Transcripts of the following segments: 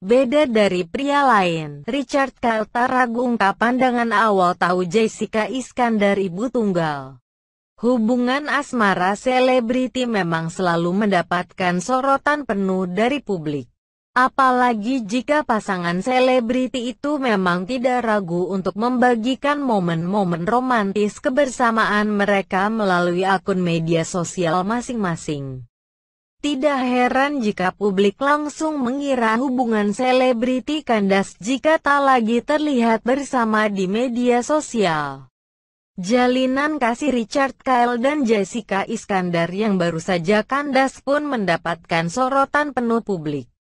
Beda dari pria lain, Richard Kalta ragu ungkap dengan awal tahu Jessica Iskandar ibu tunggal. Hubungan asmara selebriti memang selalu mendapatkan sorotan penuh dari publik. Apalagi jika pasangan selebriti itu memang tidak ragu untuk membagikan momen-momen romantis kebersamaan mereka melalui akun media sosial masing-masing. Tidak heran jika publik langsung mengira hubungan selebriti kandas jika tak lagi terlihat bersama di media sosial. Jalinan kasih Richard Kyle dan Jessica Iskandar yang baru saja kandas pun mendapatkan sorotan penuh publik.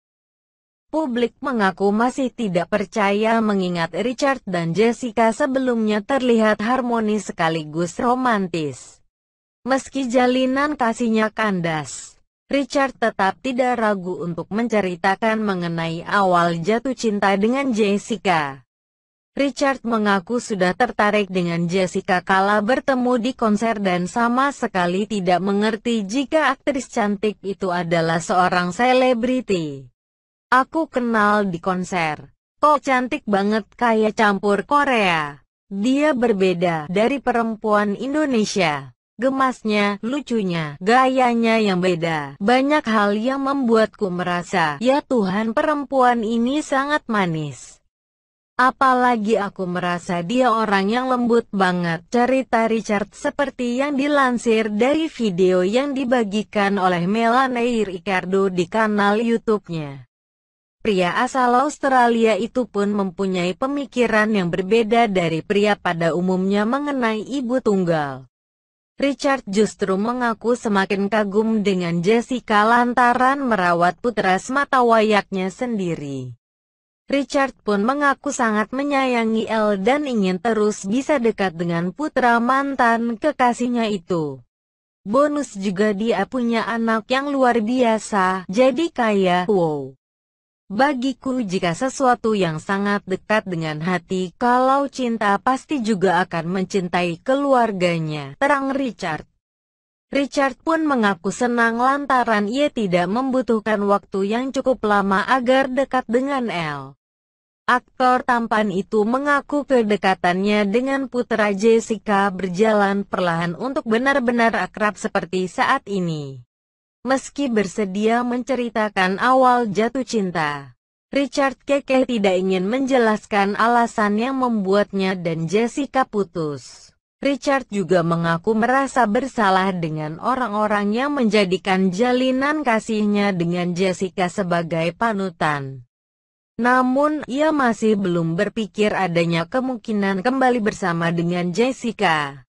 Publik mengaku masih tidak percaya mengingat Richard dan Jessica sebelumnya terlihat harmonis sekaligus romantis. Meski jalinan kasihnya kandas, Richard tetap tidak ragu untuk menceritakan mengenai awal jatuh cinta dengan Jessica. Richard mengaku sudah tertarik dengan Jessica kala bertemu di konser dan sama sekali tidak mengerti jika aktris cantik itu adalah seorang selebriti. Aku kenal di konser. Kok cantik banget kayak campur Korea. Dia berbeda dari perempuan Indonesia gemasnya, lucunya, gayanya yang beda. Banyak hal yang membuatku merasa, ya Tuhan perempuan ini sangat manis. Apalagi aku merasa dia orang yang lembut banget. Cerita Richard seperti yang dilansir dari video yang dibagikan oleh Melanie Ricardo di kanal YouTube-nya. Pria asal Australia itu pun mempunyai pemikiran yang berbeda dari pria pada umumnya mengenai ibu tunggal. Richard justru mengaku semakin kagum dengan Jessica lantaran merawat putra sematawayaknya sendiri. Richard pun mengaku sangat menyayangi El dan ingin terus bisa dekat dengan putra mantan kekasihnya itu. Bonus juga dia punya anak yang luar biasa, jadi kaya, wow. Bagiku jika sesuatu yang sangat dekat dengan hati, kalau cinta pasti juga akan mencintai keluarganya, terang Richard. Richard pun mengaku senang lantaran ia tidak membutuhkan waktu yang cukup lama agar dekat dengan L. Aktor tampan itu mengaku kedekatannya dengan putra Jessica berjalan perlahan untuk benar-benar akrab seperti saat ini meski bersedia menceritakan awal jatuh cinta. Richard Keke tidak ingin menjelaskan alasan yang membuatnya dan Jessica putus. Richard juga mengaku merasa bersalah dengan orang-orang yang menjadikan jalinan kasihnya dengan Jessica sebagai panutan. Namun, ia masih belum berpikir adanya kemungkinan kembali bersama dengan Jessica.